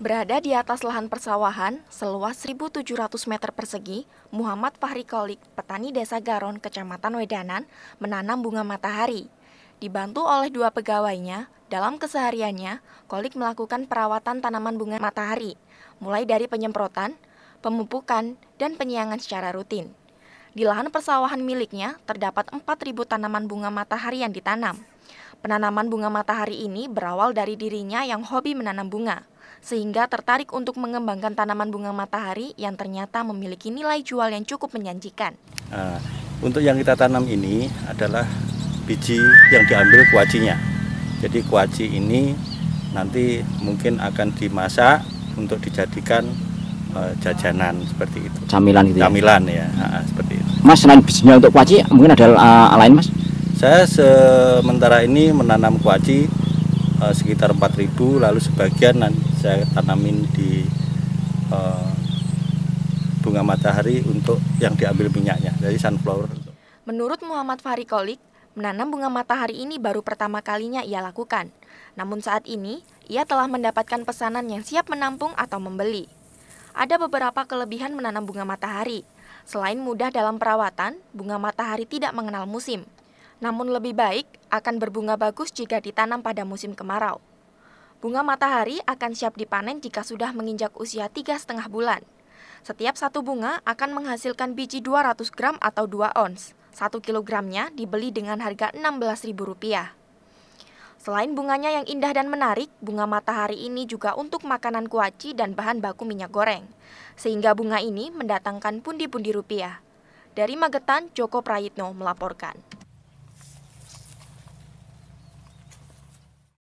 Berada di atas lahan persawahan seluas 1.700 meter persegi, Muhammad Fahri Kolik, petani desa Garon, Kecamatan Wedanan, menanam bunga matahari. Dibantu oleh dua pegawainya, dalam kesehariannya, Kolik melakukan perawatan tanaman bunga matahari, mulai dari penyemprotan, pemupukan, dan penyiangan secara rutin. Di lahan persawahan miliknya, terdapat 4.000 tanaman bunga matahari yang ditanam. Penanaman bunga matahari ini berawal dari dirinya yang hobi menanam bunga, sehingga tertarik untuk mengembangkan tanaman bunga matahari yang ternyata memiliki nilai jual yang cukup menjanjikan. Uh, untuk yang kita tanam ini adalah biji yang diambil kuacinya. Jadi kuaci ini nanti mungkin akan dimasak untuk dijadikan uh, jajanan seperti itu. Camilan gitu. Ya? Camilan ya, ya uh, seperti itu. Mas selain bijinya untuk kuaci mungkin ada uh, lain mas? Saya sementara ini menanam kuaci uh, sekitar 4000 lalu sebagian saya tanamin di uh, bunga matahari untuk yang diambil minyaknya dari sunflower. Menurut Muhammad Farikolik, menanam bunga matahari ini baru pertama kalinya ia lakukan. Namun saat ini, ia telah mendapatkan pesanan yang siap menampung atau membeli. Ada beberapa kelebihan menanam bunga matahari. Selain mudah dalam perawatan, bunga matahari tidak mengenal musim. Namun lebih baik akan berbunga bagus jika ditanam pada musim kemarau. Bunga matahari akan siap dipanen jika sudah menginjak usia tiga setengah bulan. Setiap satu bunga akan menghasilkan biji 200 gram atau 2 ons. Satu kilogramnya dibeli dengan harga Rp16.000. Selain bunganya yang indah dan menarik, bunga matahari ini juga untuk makanan kuaci dan bahan baku minyak goreng. Sehingga bunga ini mendatangkan pundi-pundi rupiah. Dari Magetan, Joko Prayitno melaporkan.